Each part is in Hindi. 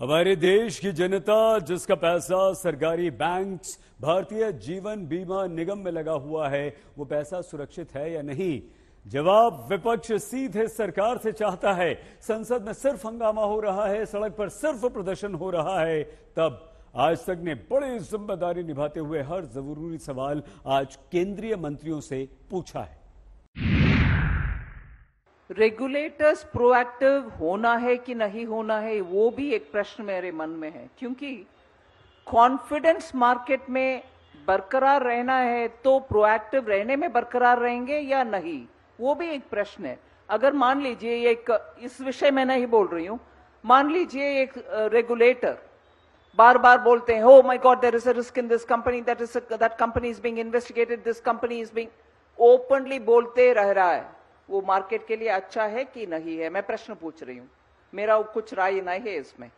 हमारे देश की जनता जिसका पैसा सरकारी बैंक्स भारतीय जीवन बीमा निगम में लगा हुआ है वो पैसा सुरक्षित है या नहीं जवाब विपक्ष सीधे सरकार से चाहता है संसद में सिर्फ हंगामा हो रहा है सड़क पर सिर्फ प्रदर्शन हो रहा है तब आज तक ने बड़ी जिम्मेदारी निभाते हुए हर जरूरी सवाल आज केंद्रीय मंत्रियों से पूछा है रेगुलेटर्स प्रोएक्टिव होना है कि नहीं होना है वो भी एक प्रश्न मेरे मन में है क्योंकि कॉन्फिडेंस मार्केट में बरकरार रहना है तो प्रोएक्टिव रहने में बरकरार रहेंगे या नहीं वो भी एक प्रश्न है अगर मान लीजिए एक इस विषय में नहीं बोल रही हूं मान लीजिए एक रेगुलेटर बार बार बोलते हैं oh my God there is a risk in this company that is that company is being investigated this company is being openly बोलते रह रहा है वो मार्केट के लिए अच्छा है कि नहीं है मैं प्रश्न पूछ रही हूं मेरा कुछ राय नहीं है इसमें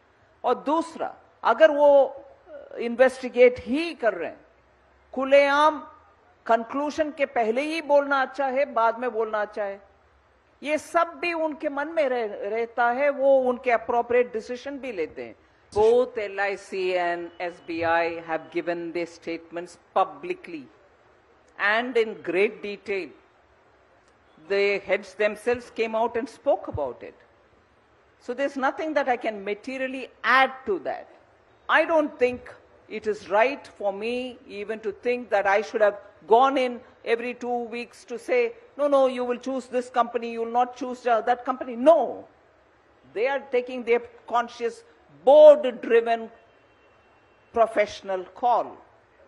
और दूसरा अगर वो इन्वेस्टिगेट ही कर रहे हैं खुलेआम कंक्लूशन के पहले ही बोलना अच्छा है बाद में बोलना अच्छा है ये सब भी उनके मन में रह, रहता है वो उनके अप्रोप्रिएट डिसीजन भी लेते हैं both L I Both S B I have given the statement publicly and in great detail the heads themselves came out and spoke about it. So there's nothing that I can materially add to that. I don't think it is right for me even to think that I should have gone in every two weeks to say, no, no, you will choose this company, you will not choose that company. No. They are taking their conscious, board driven professional call.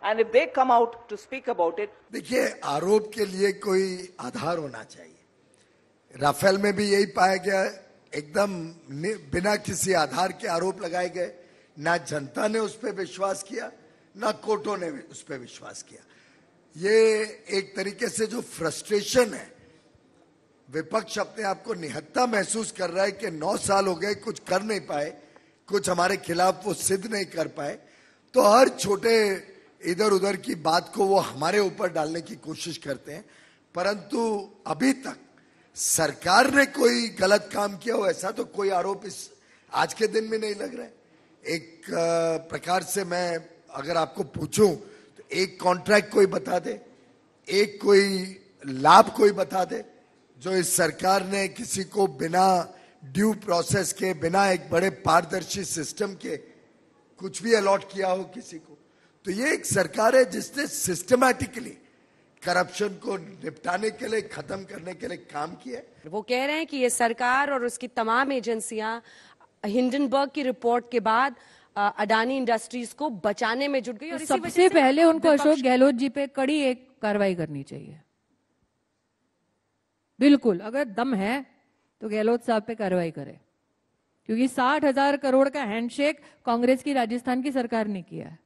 And if they come out to speak about it देखिए आरोप के लिए कोई आधार होना चाहिए राफेल में भी यही पाया गया एकदम बिना किसी आधार के आरोप लगाए गए ना जनता ने उस पर विश्वास किया ना कोर्टों ने उस पर विश्वास किया ये एक तरीके से जो फ्रस्ट्रेशन है विपक्ष अपने आप को निहत्ता महसूस कर रहा है कि नौ साल हो गए कुछ कर नहीं पाए कुछ हमारे खिलाफ वो सिद्ध नहीं कर पाए तो हर छोटे इधर उधर की बात को वो हमारे ऊपर डालने की कोशिश करते हैं परंतु अभी तक सरकार ने कोई गलत काम किया हो ऐसा तो कोई आरोप इस आज के दिन में नहीं लग रहा है एक प्रकार से मैं अगर आपको पूछूं तो एक कॉन्ट्रैक्ट कोई बता दे एक कोई लाभ कोई बता दे जो इस सरकार ने किसी को बिना ड्यू प्रोसेस के बिना एक बड़े पारदर्शी सिस्टम के कुछ भी अलॉट किया हो किसी को तो ये एक सरकार है जिसने सिस्टमैटिकली करप्शन को निपटाने के लिए खत्म करने के लिए काम किया वो कह रहे हैं कि ये सरकार और उसकी तमाम एजेंसियां हिंडनबर्ग की रिपोर्ट के बाद अडानी इंडस्ट्रीज को बचाने में जुट गई और तो सबसे पहले उनको अशोक गहलोत जी पे कड़ी एक कार्रवाई करनी चाहिए बिल्कुल अगर दम है तो गहलोत साहब पे कार्रवाई करें क्योंकि साठ हजार करोड़ का हैंडशेक कांग्रेस की राजस्थान की सरकार ने किया है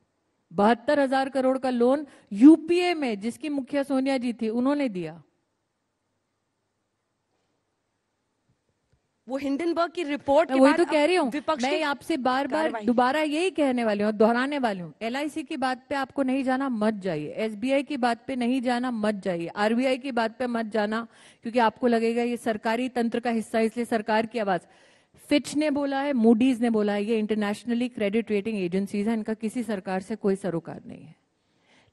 बहत्तर हजार करोड़ का लोन यूपीए में जिसकी मुखिया सोनिया जी थी उन्होंने दिया वो हिंडनबर्ग की रिपोर्ट के वही तो कह रही हूँ मैं आपसे बार बार दोबारा यही कहने वाली हूँ दोहराने वाली हूँ एल की बात पे आपको नहीं जाना मत जाइए एस की बात पे नहीं जाना मत जाइए आरबीआई की बात पे मत जाना क्योंकि आपको लगेगा ये सरकारी तंत्र का हिस्सा इसलिए सरकार की आवाज़ फिच ने बोला है मूडीज ने बोला है ये इंटरनेशनली क्रेडिट रेटिंग एजेंसीज है इनका किसी सरकार से कोई सरोकार नहीं है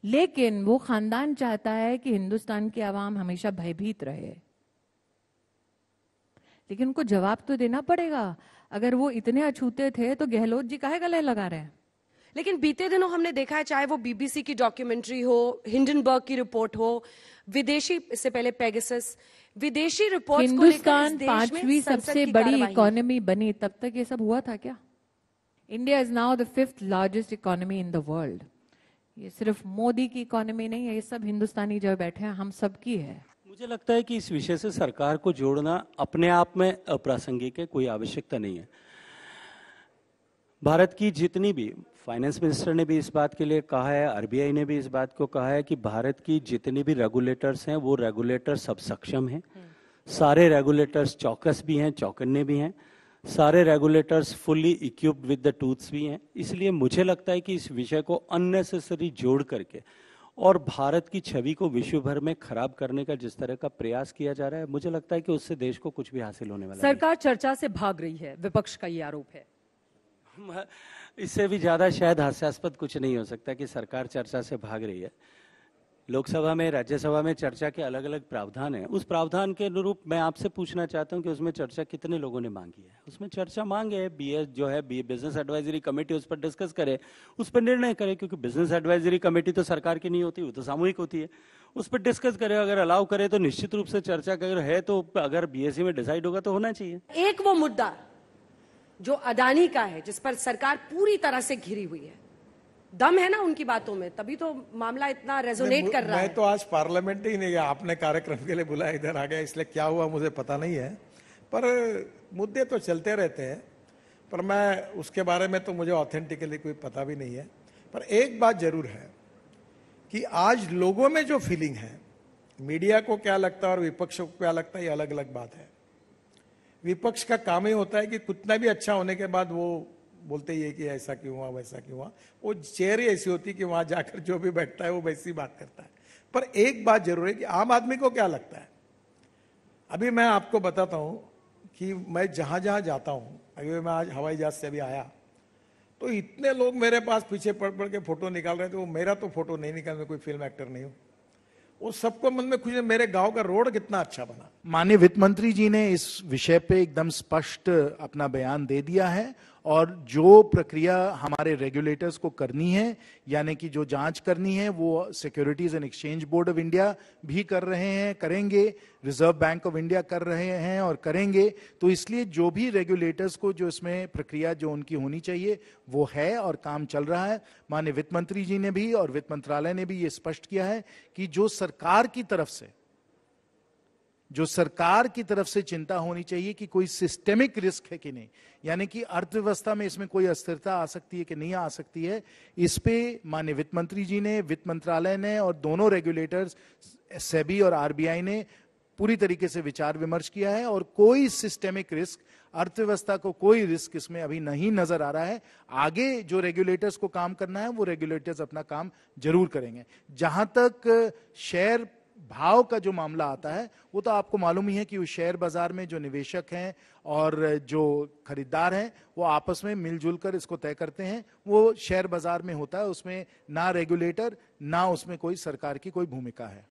लेकिन वो खानदान चाहता है कि हिंदुस्तान की आवाम हमेशा भयभीत रहे लेकिन उनको जवाब तो देना पड़ेगा अगर वो इतने अछूते थे तो गहलोत जी काहे गले लगा रहे हैं लेकिन बीते दिनों हमने देखा है चाहे वो बीबीसी की डॉक्यूमेंट्री हो हिंडनबर्ग की रिपोर्ट हो विदेशी इससे पहले पेगेसिस विदेशी रिपोर्ट हिंदुस्तान पांचवी सबसे बड़ी इकोनॉमी बनी तब तक ये सब हुआ था क्या India is now the fifth largest economy in the world ये सिर्फ मोदी की इकोनॉमी नहीं है ये सब हिंदुस्तानी जो बैठे हैं हम सबकी है मुझे लगता है कि इस विषय से सरकार को जोड़ना अपने आप में अप्रासंगिक है कोई आवश्यकता नहीं है भारत की जितनी भी फाइनेंस मिनिस्टर ने भी इस बात के लिए कहा है आरबीआई ने भी इस बात को कहा है कि भारत की जितनी भी रेगुलेटर्स हैं वो रेगुलेटर सब सक्षम हैं हम्म। सारे रेगुलेटर्स चौकस भी हैं चौकन्ने भी हैं सारे regulators fully equipped with the tooths भी हैं इसलिए मुझे लगता है कि इस विषय को अननेसेसरी जोड़ करके और भारत की छवि को विश्व भर में खराब करने का जिस तरह का प्रयास किया जा रहा है मुझे लगता है कि उससे देश को कुछ भी हासिल होने वाला सरकार चर्चा से भाग रही है विपक्ष का ये आरोप है इससे भी ज़्यादा शायद हास्यास्पद कुछ नहीं हो सकता कि सरकार चर्चा से भाग रही है लोकसभा में राज्यसभा में चर्चा के अलग अलग प्रावधान हैं उस प्रावधान के अनुरूप मैं आपसे पूछना चाहता हूं कि उसमें चर्चा कितने लोगों ने मांगी है उसमें चर्चा मांगे बी बी जो है बी बिजनेस एडवाइजरी कमेटी उस पर डिस्कस करे उस पर निर्णय करे क्योंकि बिजनेस एडवाइजरी कमेटी तो सरकार की नहीं होती वो तो सामूहिक होती है उस पर डिस्कस करे अगर अलाउ करे तो निश्चित रूप से चर्चा अगर है तो अगर बी में डिसाइड होगा तो होना चाहिए एक वो मुद्दा जो अदानी का है जिस पर सरकार पूरी तरह से घिरी हुई है दम है ना उनकी बातों में तभी तो मामला इतना रेजोनेट कर रहा मैं है मैं तो आज पार्लियामेंट ही नहीं गया आपने कार्यक्रम के लिए बुलाया इधर आ गया इसलिए क्या हुआ मुझे पता नहीं है पर मुद्दे तो चलते रहते हैं पर मैं उसके बारे में तो मुझे ऑथेंटिकली कोई पता भी नहीं है पर एक बात जरूर है कि आज लोगों में जो फीलिंग है मीडिया को क्या लगता है और विपक्ष को क्या लगता है ये अलग अलग बात है विपक्ष का काम ही होता है कि कितना भी अच्छा होने के बाद वो बोलते ही है कि ऐसा क्यों हुआ वैसा क्यों हुआ वो चेयर ही ऐसी होती कि वहां जाकर जो भी बैठता है वो वैसी बात करता है पर एक बात जरूर है कि आम आदमी को क्या लगता है अभी मैं आपको बताता हूँ कि मैं जहां जहां जाता हूँ अभी मैं आज हवाई जहाज से अभी आया तो इतने लोग मेरे पास पीछे पड़ पड़ के फोटो निकाल रहे थे तो वो मेरा तो फोटो नहीं निकाल मैं कोई फिल्म एक्टर नहीं हूँ वो सबको मन में खुश मेरे गाँव का रोड कितना अच्छा बना माननीय वित्त मंत्री जी ने इस विषय पे एकदम स्पष्ट अपना बयान दे दिया है और जो प्रक्रिया हमारे रेगुलेटर्स को करनी है यानी कि जो जांच करनी है वो Securities and Exchange Board of India भी कर रहे हैं करेंगे रिजर्व बैंक ऑफ इंडिया कर रहे हैं और करेंगे तो इसलिए जो भी रेगुलेटर्स को जो इसमें प्रक्रिया जो उनकी होनी चाहिए वो है और काम चल रहा है माननीय वित्त मंत्री जी ने भी और वित्त मंत्रालय ने भी ये स्पष्ट किया है कि जो सरकार की तरफ से जो सरकार की तरफ से चिंता होनी चाहिए कि कोई सिस्टेमिक रिस्क है कि नहीं यानी कि अर्थव्यवस्था में इसमें कोई अस्थिरता आ सकती है कि नहीं आ सकती है इस पे माननीय वित्त मंत्री जी ने वित्त मंत्रालय ने और दोनों रेगुलेटर्स सेबी और आरबीआई ने पूरी तरीके से विचार विमर्श किया है और कोई सिस्टेमिक रिस्क अर्थव्यवस्था को कोई रिस्क इसमें अभी नहीं नजर आ रहा है आगे जो रेगुलेटर्स को काम करना है वो रेगुलेटर्स अपना काम जरूर करेंगे जहां तक शेयर भाव का जो मामला आता है वो तो आपको मालूम ही है कि उस शेयर बाजार में जो निवेशक हैं और जो खरीदार हैं वो आपस में मिलजुल कर इसको तय करते हैं वो शेयर बाजार में होता है उसमें ना रेगुलेटर ना उसमें कोई सरकार की कोई भूमिका है